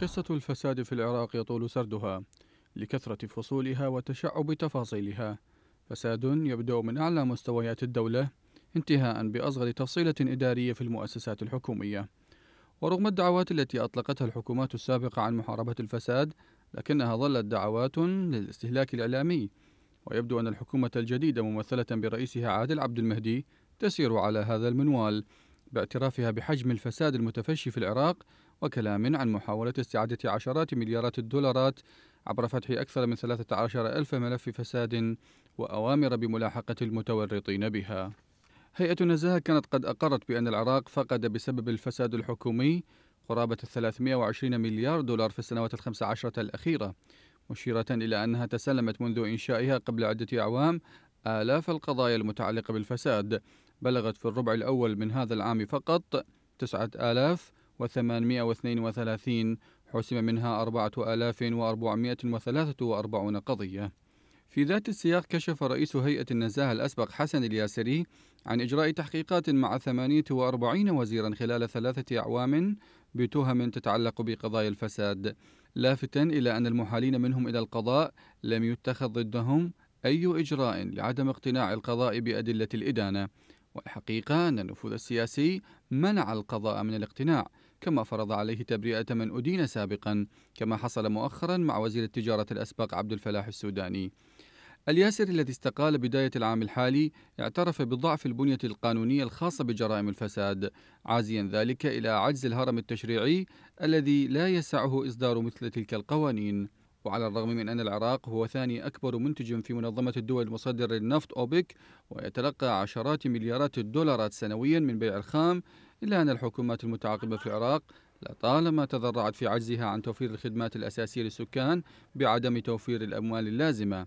قصة الفساد في العراق يطول سردها لكثرة فصولها وتشعب تفاصيلها فساد يبدأ من أعلى مستويات الدولة انتهاء بأصغر تفصيلة إدارية في المؤسسات الحكومية ورغم الدعوات التي أطلقتها الحكومات السابقة عن محاربة الفساد لكنها ظلت دعوات للاستهلاك الإعلامي ويبدو أن الحكومة الجديدة ممثلة برئيسها عادل عبد المهدي تسير على هذا المنوال باعترافها بحجم الفساد المتفشي في العراق وكلام عن محاولة استعادة عشرات مليارات الدولارات عبر فتح أكثر من 13 ألف ملف فساد وأوامر بملاحقة المتورطين بها هيئة النزاهة كانت قد أقرت بأن العراق فقد بسبب الفساد الحكومي قرابة 320 مليار دولار في السنوات الخمس عشرة الأخيرة مشيرة إلى أنها تسلمت منذ إنشائها قبل عدة أعوام آلاف القضايا المتعلقة بالفساد بلغت في الربع الأول من هذا العام فقط 9832 حسم منها 4443 قضية في ذات السياق كشف رئيس هيئة النزاهة الأسبق حسن الياسري عن إجراء تحقيقات مع 48 وزيرا خلال ثلاثة أعوام بتهم تتعلق بقضايا الفساد لافتا إلى أن المحالين منهم إلى القضاء لم يتخذ ضدهم أي إجراء لعدم اقتناع القضاء بأدلة الإدانة والحقيقة أن النفوذ السياسي منع القضاء من الاقتناع كما فرض عليه تبرئة من أدين سابقا كما حصل مؤخرا مع وزير التجارة الأسبق عبد الفلاح السوداني الياسر الذي استقال بداية العام الحالي اعترف بضعف البنية القانونية الخاصة بجرائم الفساد عازيا ذلك إلى عجز الهرم التشريعي الذي لا يسعه إصدار مثل تلك القوانين وعلى الرغم من أن العراق هو ثاني أكبر منتج في منظمة الدول المصدر للنفط أوبك ويتلقى عشرات مليارات الدولارات سنويا من بيع الخام إلا أن الحكومات المتعاقبة في العراق لطالما تضرعت في عجزها عن توفير الخدمات الأساسية للسكان بعدم توفير الأموال اللازمة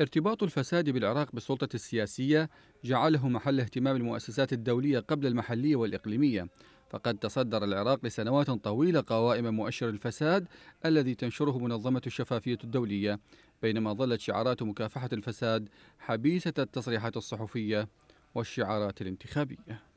ارتباط الفساد بالعراق بالسلطة السياسية جعله محل اهتمام المؤسسات الدولية قبل المحلية والإقليمية فقد تصدر العراق لسنوات طويلة قوائم مؤشر الفساد الذي تنشره منظمة الشفافية الدولية بينما ظلت شعارات مكافحة الفساد حبيسة التصريحات الصحفية والشعارات الانتخابية